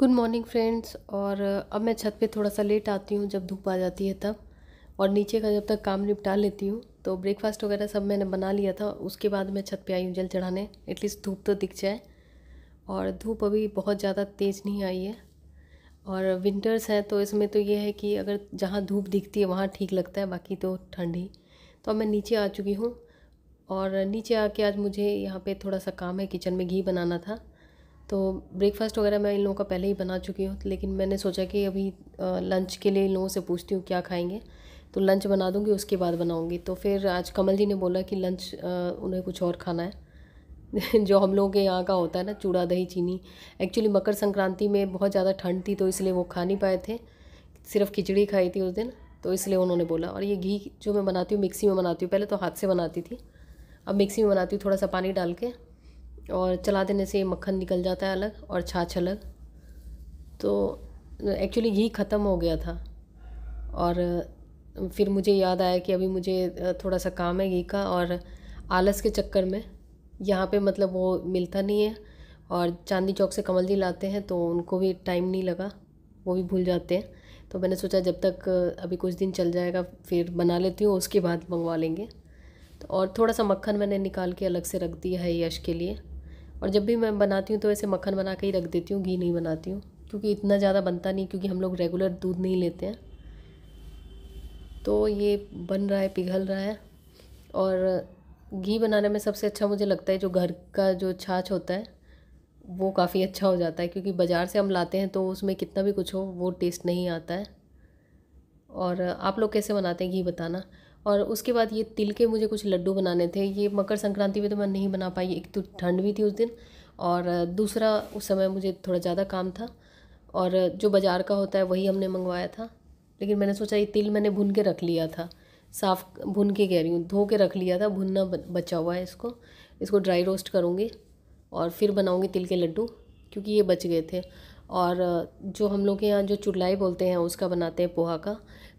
good morning friends और अब मैं छत पे थोड़ा सा लेट आती हूँ जब धूप आ जाती है तब और नीचे का जब तक काम निपटा लेती हूँ तो ब्रेकफास्ट वगैरह सब मैंने बना लिया था उसके बाद मैं छत पे आई हूँ जल चढ़ाने एटलीस्ट धूप तो दिख जाए और धूप अभी बहुत ज़्यादा तेज़ नहीं आई है और विंटर्स हैं तो इसमें तो ये है कि अगर जहाँ धूप दिखती है वहाँ ठीक लगता है बाकी तो ठंडी तो अब मैं नीचे आ चुकी हूँ और नीचे आके आज मुझे यहाँ पे थोड़ा सा काम है किचन में घी बनाना था तो ब्रेकफास्ट वगैरह मैं इन लोगों का पहले ही बना चुकी हूँ लेकिन मैंने सोचा कि अभी लंच के लिए इन लोगों से पूछती हूँ क्या खाएंगे तो लंच बना दूँगी उसके बाद बनाऊँगी तो फिर आज कमल जी ने बोला कि लंच उन्हें कुछ और खाना है जो हम लोगों के यहाँ का होता है ना चूड़ा दही चीनी एक्चुअली मकर संक्रांति में बहुत ज़्यादा ठंड थी तो इसलिए वो खा नहीं पाए थे सिर्फ खिचड़ी खाई थी उस दिन तो इसलिए उन्होंने बोला और ये घी जो मैं बनाती हूँ मिक्सी में बनाती हूँ पहले तो हाथ से बनाती थी अब मिक्सी में बनाती हूँ थोड़ा सा पानी डाल के और चला देने से मक्खन निकल जाता है अलग और छाछ अलग तो एक्चुअली घी ख़त्म हो गया था और फिर मुझे याद आया कि अभी मुझे थोड़ा सा काम है घी का और आलस के चक्कर में यहाँ पे मतलब वो मिलता नहीं है और चांदी चौक से कमल जी लाते हैं तो उनको भी टाइम नहीं लगा वो भी भूल जाते हैं तो मैंने सोचा जब तक अभी कुछ दिन चल जाएगा फिर बना लेती हूँ उसके बाद मंगवा लेंगे तो और थोड़ा सा मक्खन मैंने निकाल के अलग से रख दिया है यश के लिए और जब भी मैं बनाती हूँ तो ऐसे मक्खन बना के ही रख देती हूँ घी नहीं बनाती हूँ क्योंकि इतना ज़्यादा बनता नहीं क्योंकि हम लोग रेगुलर दूध नहीं लेते हैं तो ये बन रहा है पिघल रहा है और घी बनाने में सबसे अच्छा मुझे लगता है जो घर का जो छाछ होता है वो काफ़ी अच्छा हो जाता है क्योंकि बाज़ार से हम लाते हैं तो उसमें कितना भी कुछ हो वो टेस्ट नहीं आता है और आप लोग कैसे बनाते हैं घी बताना और उसके बाद ये तिल के मुझे कुछ लड्डू बनाने थे ये मकर संक्रांति में तो मैं नहीं बना पाई एक तो ठंड भी थी उस दिन और दूसरा उस समय मुझे थोड़ा ज़्यादा काम था और जो बाज़ार का होता है वही हमने मंगवाया था लेकिन मैंने सोचा ये तिल मैंने भून के रख लिया था साफ़ भून के कह रही हूँ धो के रख लिया था भुनना बचा हुआ है इसको इसको ड्राई रोस्ट करूँगी और फिर बनाऊँगी तिल के लड्डू क्योंकि ये बच गए थे और जो हम लोग के यहाँ जो चुड़लाई बोलते हैं उसका बनाते हैं पोहा का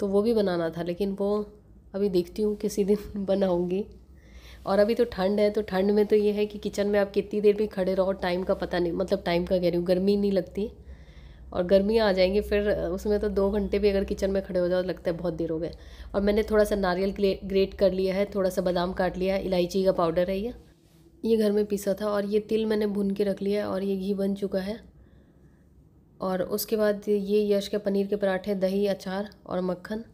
तो वो भी बनाना था लेकिन वो अभी देखती हूँ किसी दिन बनाऊँगी और अभी तो ठंड है तो ठंड में तो ये है कि किचन में आप कितनी देर भी खड़े रहो टाइम का पता नहीं मतलब टाइम का कह रही हूँ गर्मी नहीं लगती और गर्मी आ जाएंगी फिर उसमें तो दो घंटे भी अगर किचन में खड़े हो जाओ लगता है बहुत देर हो गए और मैंने थोड़ा सा नारियल ग्रेट कर लिया है थोड़ा सा बादाम काट लिया है इलायची का पाउडर है ये ये घर में पीसा था और ये तिल मैंने भून के रख लिया है और ये घी बन चुका है और उसके बाद ये यश के पनीर के पराठे दही अचार और मक्खन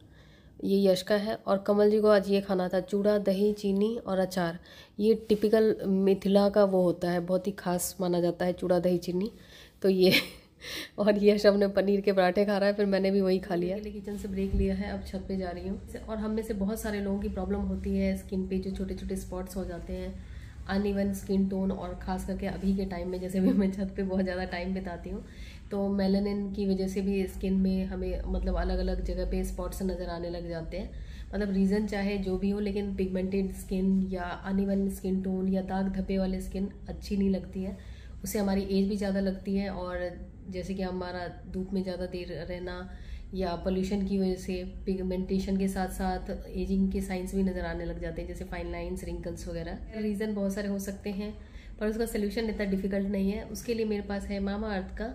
ये यश का है और कमल जी को आज ये खाना था चूड़ा दही चीनी और अचार ये टिपिकल मिथिला का वो होता है बहुत ही खास माना जाता है चूड़ा दही चीनी तो ये और यश हमने पनीर के पराठे खा रहा है फिर मैंने भी वही खा लिया के किचन से ब्रेक लिया है अब छत पे जा रही हूँ और हम में से बहुत सारे लोगों की प्रॉब्लम होती है स्किन पे जो छोटे छोटे स्पॉट्स हो जाते हैं अन स्किन टोन और ख़ास करके अभी के टाइम में जैसे भी मैं छत पे बहुत ज़्यादा टाइम बिताती हूँ तो मेलानिन की वजह से भी स्किन में हमें मतलब अलग अलग जगह पे स्पॉट्स नज़र आने लग जाते हैं मतलब रीज़न चाहे जो भी हो लेकिन पिगमेंटेड स्किन या अनिवन स्किन टोन या दाग धब्बे वाले स्किन अच्छी नहीं लगती है उससे हमारी एज भी ज़्यादा लगती है और जैसे कि हमारा धूप में ज़्यादा देर रहना या पोल्यूशन की वजह से पिगमेंटेशन के साथ साथ एजिंग के साइंस भी नज़र आने लग जाते हैं जैसे फाइन लाइंस रिंकल्स वगैरह रीज़न बहुत सारे हो सकते हैं पर उसका सोल्यूशन इतना डिफिकल्ट नहीं है उसके लिए मेरे पास है मामा अर्थ का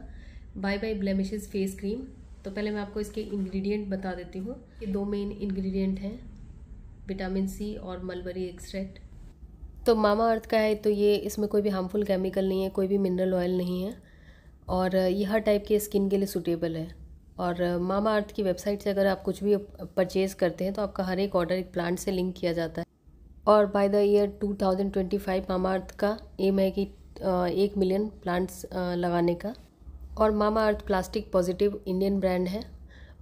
bye bye blemishes face cream तो पहले मैं आपको इसके इंग्रेडिएंट बता देती हूँ ये दो मेन इंग्रेडिएंट हैं विटामिन सी और मलबरी एक्सट्रैक्ट तो मामा अर्थ का है तो ये इसमें कोई भी हार्मफुल केमिकल नहीं है कोई भी मिनरल ऑयल नहीं है और ये हर टाइप के स्किन के लिए सूटेबल है और मामा अर्थ की वेबसाइट से अगर आप कुछ भी परचेज़ करते हैं तो आपका हर एक ऑर्डर एक प्लांट से लिंक किया जाता है और by the year 2025 Mamaearth का एम है कि एक मिलियन प्लांट्स लगाने का और Mamaearth plastic positive Indian brand है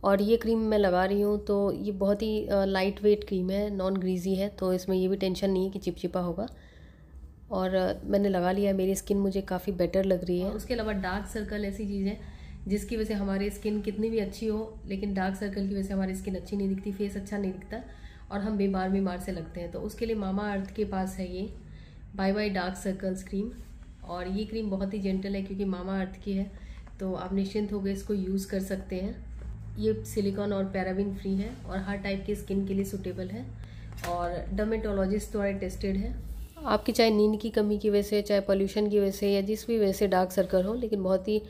और ये क्रीम मैं लगा रही हूँ तो ये बहुत ही लाइट वेट क्रीम है नॉन ग्रीजी है तो इसमें ये भी टेंशन नहीं है कि चिपचिपा होगा और मैंने लगा लिया मेरी स्किन मुझे काफ़ी बेटर लग रही है उसके अलावा डार्क सर्कल ऐसी चीज़ है जिसकी वजह से हमारी स्किन कितनी भी अच्छी हो लेकिन डार्क सर्कल की वजह से हमारी स्किन अच्छी नहीं दिखती फेस अच्छा नहीं दिखता और हम बीमार बीमार से लगते हैं तो उसके लिए मामा अर्थ के पास है ये bye bye dark circles cream और ये क्रीम बहुत ही जेंटल है क्योंकि मामा अर्थ की है तो आप निश्चिंत हो गए इसको यूज़ कर सकते हैं ये सिलिकॉन और पैराबिन फ्री है और हर टाइप की स्किन के लिए सूटेबल है और डर्मेटोलॉजिस्ट द्वारा टेस्टेड है आपकी चाहे नींद की कमी की वजह से चाहे पोल्यूशन की वजह से या जिस भी वजह से डार्क सर्कल हो लेकिन बहुत ही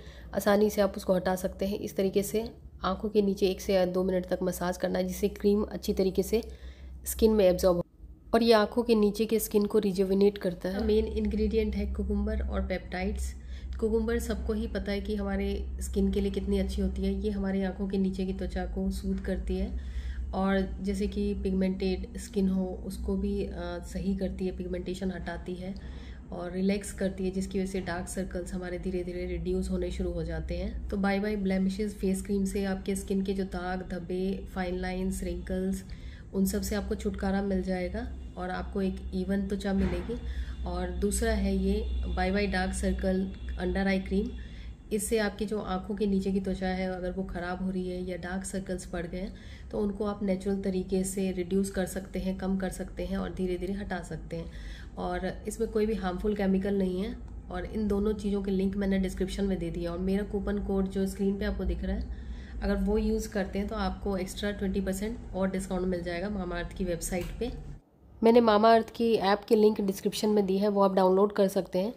आसानी से आप उसको हटा सकते हैं इस तरीके से आंखों के नीचे एक से दो मिनट तक मसाज करना जिससे क्रीम अच्छी तरीके से स्किन में एब्जॉर्ब हो और ये आंखों के नीचे के स्किन को रिजोविनेट करता है मेन इन्ग्रीडियंट है कुकुम्बर और पेप्टाइड्स कुकुम्बर सबको ही पता है कि हमारे स्किन के लिए कितनी अच्छी होती है ये हमारी आँखों के नीचे की त्वचा को सूद करती है और जैसे कि पिगमेंटेड स्किन हो उसको भी आ, सही करती है पिगमेंटेशन हटाती है और रिलैक्स करती है जिसकी वजह से डार्क सर्कल्स हमारे धीरे धीरे रिड्यूस होने शुरू हो जाते हैं तो bye bye blemishes face cream से आपके स्किन के जो दाग धब्बे फाइन लाइन्स रिंकल्स उन सब से आपको छुटकारा मिल जाएगा और आपको एक इवन त्वचा मिलेगी और दूसरा है ये bye bye dark circle under eye cream इससे आपकी जो आंखों के नीचे की त्वचा है अगर वो ख़राब हो रही है या डार्क सर्कल्स पड़ गए तो उनको आप नेचुरल तरीके से रिड्यूस कर सकते हैं कम कर सकते हैं और धीरे धीरे हटा सकते हैं और इसमें कोई भी हार्मफुल केमिकल नहीं है और इन दोनों चीज़ों के लिंक मैंने डिस्क्रिप्शन में दे दिया और मेरा कूपन कोड जो स्क्रीन पर आपको दिख रहा है अगर वो यूज़ करते हैं तो आपको एक्स्ट्रा ट्वेंटी परसेंट और डिस्काउंट मिल जाएगा मामार्थ की वेबसाइट पर मैंने मामा अर्थ की ऐप की लिंक डिस्क्रिप्शन में दी है वो आप डाउनलोड कर सकते हैं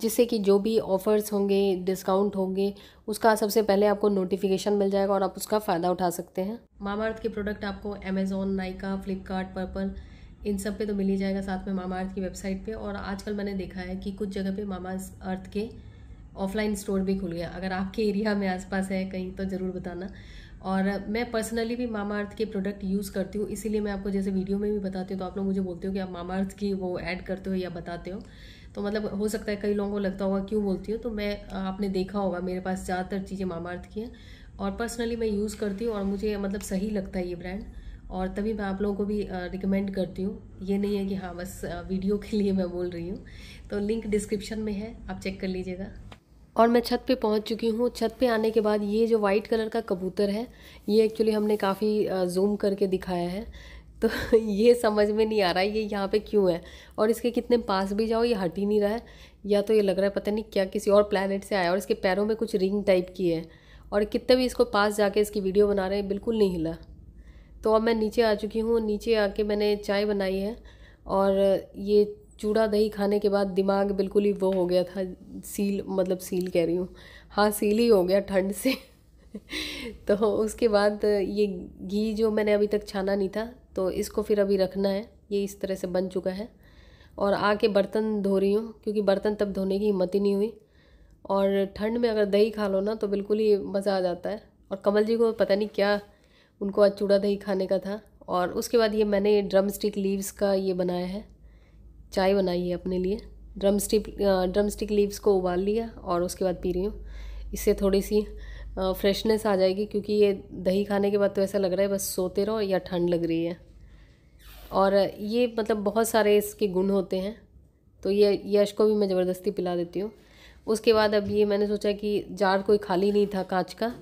जिससे कि जो भी ऑफ़र्स होंगे डिस्काउंट होंगे उसका सबसे पहले आपको नोटिफिकेशन मिल जाएगा और आप उसका फ़ायदा उठा सकते हैं मामा अर्थ के प्रोडक्ट आपको अमेज़ोन नाइका फ्लिपकार्ट पर्पल इन सब पे तो मिल ही जाएगा साथ में मामा अर्थ की वेबसाइट पे और आजकल मैंने देखा है कि कुछ जगह पे मामा अर्थ के ऑफलाइन स्टोर भी खुल गया अगर आपके एरिया में आसपास है कहीं तो ज़रूर बताना और मैं पर्सनली भी मामा अर्थ के प्रोडक्ट यूज़ करती हूँ इसीलिए मैं आपको जैसे वीडियो में भी बताती हूँ तो आप लोग मुझे बोलते हो कि आप मामा अर्थ की वो ऐड करते हो या बताते हो तो मतलब हो सकता है कई लोगों को लगता होगा क्यों बोलती हूँ तो मैं आपने देखा होगा मेरे पास ज़्यादातर चीज़ें मामा अर्थ की हैं और पर्सनली मैं यूज़ करती हूँ और मुझे मतलब सही लगता है ये ब्रांड और तभी मैं आप लोगों को भी रिकमेंड करती हूँ ये नहीं है कि हाँ बस वीडियो के लिए मैं बोल रही हूँ तो लिंक डिस्क्रिप्शन में है आप चेक कर लीजिएगा और मैं छत पे पहुंच चुकी हूँ छत पे आने के बाद ये जो वाइट कलर का कबूतर है ये एक्चुअली हमने काफ़ी जूम करके दिखाया है तो ये समझ में नहीं आ रहा है ये यहाँ पे क्यों है और इसके कितने पास भी जाओ ये हट ही नहीं रहा है या तो ये लग रहा है पता नहीं क्या किसी और प्लानट से आया और इसके पैरों में कुछ रिंग टाइप की है और कितने भी इसको पास जाके इसकी वीडियो बना रहे हैं बिल्कुल नहीं हिला तो अब मैं नीचे आ चुकी हूँ नीचे आके मैंने चाय बनाई है और ये चूड़ा दही खाने के बाद दिमाग बिल्कुल ही वो हो गया था सील मतलब सील कह रही हूँ हाँ सील ही हो गया ठंड से तो उसके बाद ये घी जो मैंने अभी तक छाना नहीं था तो इसको फिर अभी रखना है ये इस तरह से बन चुका है और आके बर्तन धो रही हूँ क्योंकि बर्तन तब धोने की हिम्मत ही नहीं हुई और ठंड में अगर दही खा लो ना तो बिल्कुल ही मज़ा आ जाता है और कमल जी को पता नहीं क्या उनको आज चूड़ा दही खाने का था और उसके बाद ये मैंने ड्रम स्टिक लीव्स का ये बनाया है चाय बनाई है अपने लिए drumstick drumstick leaves को उबाल लिया और उसके बाद पी रही हूँ इससे थोड़ी सी फ्रेशनेस आ जाएगी क्योंकि ये दही खाने के बाद तो ऐसा लग रहा है बस सोते रहो या ठंड लग रही है और ये मतलब बहुत सारे इसके गुण होते हैं तो ये यश को भी मैं ज़बरदस्ती पिला देती हूँ उसके बाद अब ये मैंने सोचा कि जार कोई खाली नहीं था कांच का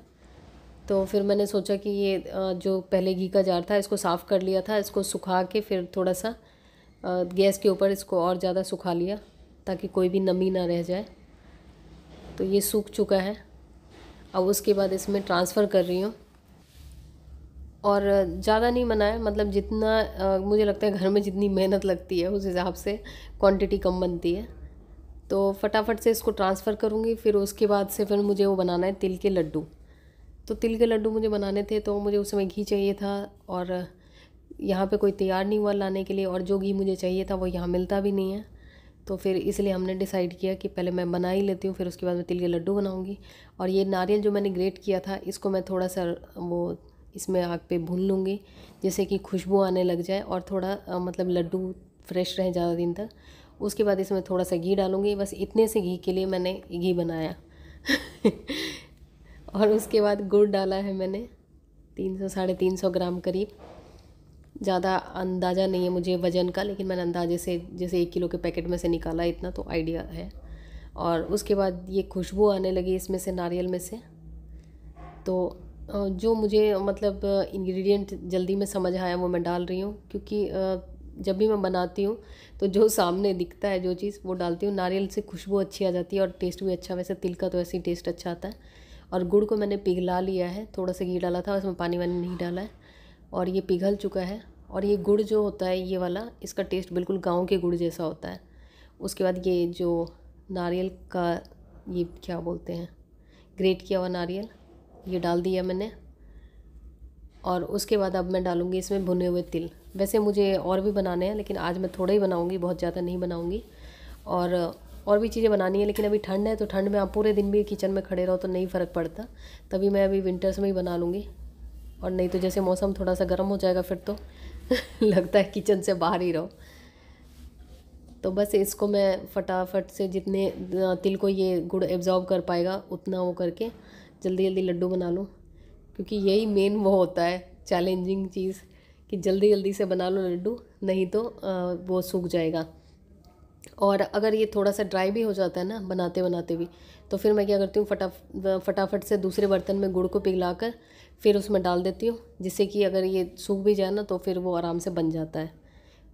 तो फिर मैंने सोचा कि ये जो पहले घी का जार था इसको साफ़ कर लिया था इसको सुखा के फिर थोड़ा सा गैस के ऊपर इसको और ज़्यादा सुखा लिया ताकि कोई भी नमी ना रह जाए तो ये सूख चुका है अब उसके बाद इसमें ट्रांसफ़र कर रही हूँ और ज़्यादा नहीं बनाया मतलब जितना मुझे लगता है घर में जितनी मेहनत लगती है उस हिसाब से क्वांटिटी कम बनती है तो फटाफट से इसको ट्रांसफ़र करूँगी फिर उसके बाद से फिर मुझे वो बनाना है तिल के लड्डू तो तिल के लड्डू मुझे बनाने थे तो मुझे उस समय घी चाहिए था और यहाँ पे कोई तैयार नहीं हुआ लाने के लिए और जो घी मुझे चाहिए था वो यहाँ मिलता भी नहीं है तो फिर इसलिए हमने डिसाइड किया कि पहले मैं बना ही लेती हूँ फिर उसके बाद मैं तिल के लड्डू बनाऊँगी और ये नारियल जो मैंने ग्रेट किया था इसको मैं थोड़ा सा वो इसमें आग पे भून लूँगी जैसे कि खुशबू आने लग जाए और थोड़ा मतलब लड्डू फ्रेश रहे ज़्यादा दिन तक उसके बाद इसमें थोड़ा सा घी डालूँगी बस इतने से घी के लिए मैंने घी बनाया और उसके बाद गुड़ डाला है मैंने तीन सौ साढ़े तीन सौ ग्राम करीब ज़्यादा अंदाज़ा नहीं है मुझे वज़न का लेकिन मैंने अंदाजे से जैसे एक किलो के पैकेट में से निकाला इतना तो आइडिया है और उसके बाद ये खुशबू आने लगी इसमें से नारियल में से तो जो मुझे मतलब इंग्रेडिएंट जल्दी में समझ आया वो मैं डाल रही हूँ क्योंकि जब भी मैं बनाती हूँ तो जो सामने दिखता है जो चीज़ वो डालती हूँ नारियल से खुशबू अच्छी आ जाती है और टेस्ट भी अच्छा वैसे तिल का तो ऐसे ही टेस्ट अच्छा आता है और गुड़ को मैंने पिघला लिया है थोड़ा सा घी डाला था उसमें पानी वानी नहीं डाला है और ये पिघल चुका है और ये गुड़ जो होता है ये वाला इसका टेस्ट बिल्कुल गाँव के गुड़ जैसा होता है उसके बाद ये जो नारियल का ये क्या बोलते हैं ग्रेट किया हुआ नारियल ये डाल दिया मैंने और उसके बाद अब मैं डालूँगी इसमें भुने हुए तिल वैसे मुझे और भी बनाने हैं लेकिन आज मैं थोड़ा ही बनाऊँगी बहुत ज़्यादा नहीं बनाऊँगी और और भी चीज़ें बनानी है लेकिन अभी ठंड है तो ठंड में आप पूरे दिन भी किचन में खड़े रहो तो नहीं फ़र्क पड़ता तभी मैं अभी विंटर्स में ही बना लूँगी और नहीं तो जैसे मौसम थोड़ा सा गर्म हो जाएगा फिर तो लगता है किचन से बाहर ही रहो तो बस इसको मैं फटाफट से जितने तिल को ये गुड़ एब्जॉर्ब कर पाएगा उतना वो करके जल्दी जल्दी लड्डू बना लूँ क्योंकि यही मेन वो होता है चैलेंजिंग चीज़ कि जल्दी जल्दी से बना लो लड्डू नहीं तो वो सूख जाएगा और अगर ये थोड़ा सा ड्राई भी हो जाता है ना बनाते बनाते भी तो फिर मैं क्या करती हूँ फटा फटाफट से दूसरे बर्तन में गुड़ को पिघला कर फिर उसमें डाल देती हूँ जिससे कि अगर ये सूख भी जाए ना तो फिर वो आराम से बन जाता है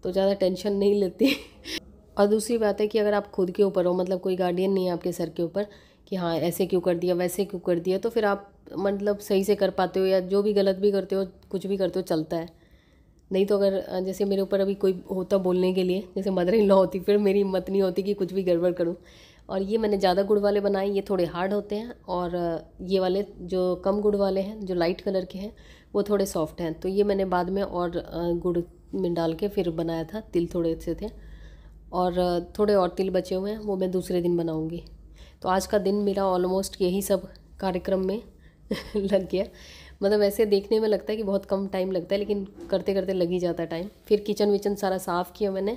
तो ज़्यादा टेंशन नहीं लेती और दूसरी बात है कि अगर आप खुद के ऊपर हो मतलब कोई गार्डियन नहीं है आपके सर के ऊपर कि हाँ ऐसे क्यों कर दिया वैसे क्यों कर दिया तो फिर आप मतलब सही से कर पाते हो या जो भी गलत भी करते हो कुछ भी करते हो चलता है नहीं तो अगर जैसे मेरे ऊपर अभी कोई होता बोलने के लिए जैसे मदर इन लॉ होती फिर मेरी हिम्मत नहीं होती कि कुछ भी गड़बड़ करूँ और ये मैंने ज़्यादा गुड़ वाले बनाए ये थोड़े हार्ड होते हैं और ये वाले जो कम गुड़ वाले हैं जो लाइट कलर के हैं वो थोड़े सॉफ्ट हैं तो ये मैंने बाद में और गुड़ में डाल के फिर बनाया था तिल थोड़े से थे और थोड़े और तिल बचे हुए हैं वो मैं दूसरे दिन बनाऊँगी तो आज का दिन मेरा ऑलमोस्ट यही सब कार्यक्रम में लग गया मतलब ऐसे देखने में लगता है कि बहुत कम टाइम लगता है लेकिन करते करते लग ही जाता है टाइम फिर किचन विचन सारा साफ़ किया मैंने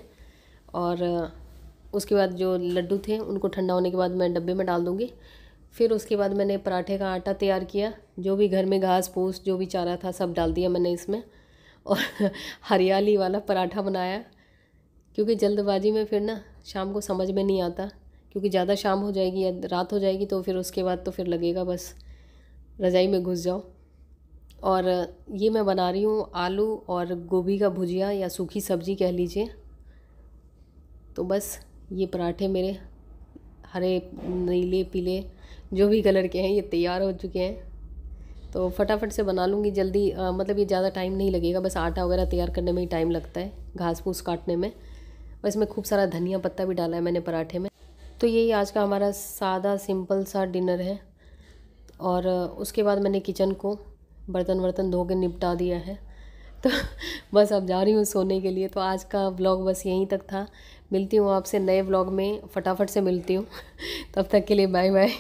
और उसके बाद जो लड्डू थे उनको ठंडा होने के बाद मैं डब्बे में डाल दूँगी फिर उसके बाद मैंने पराठे का आटा तैयार किया जो भी घर में घास फूस जो भी चारा था सब डाल दिया मैंने इसमें और हरियाली वाला पराठा बनाया क्योंकि जल्दबाजी में फिर ना शाम को समझ में नहीं आता क्योंकि ज़्यादा शाम हो जाएगी या रात हो जाएगी तो फिर उसके बाद तो फिर लगेगा बस रजाई में घुस जाओ और ये मैं बना रही हूँ आलू और गोभी का भुजिया या सूखी सब्ज़ी कह लीजिए तो बस ये पराठे मेरे हरे नीले पीले जो भी कलर के हैं ये तैयार हो चुके हैं तो फटाफट से बना लूँगी जल्दी आ, मतलब ये ज़्यादा टाइम नहीं लगेगा बस आटा वगैरह तैयार करने में ही टाइम लगता है घास फूस काटने में और इसमें खूब सारा धनिया पत्ता भी डाला है मैंने पराठे में तो यही आज का हमारा सादा सिंपल सा डिनर है और उसके बाद मैंने किचन को बर्तन वर्तन धो के निपटा दिया है तो बस अब जा रही हूँ सोने के लिए तो आज का ब्लॉग बस यहीं तक था मिलती हूँ आपसे नए व्लॉग में फटाफट से मिलती हूँ तब तक के लिए बाय बाय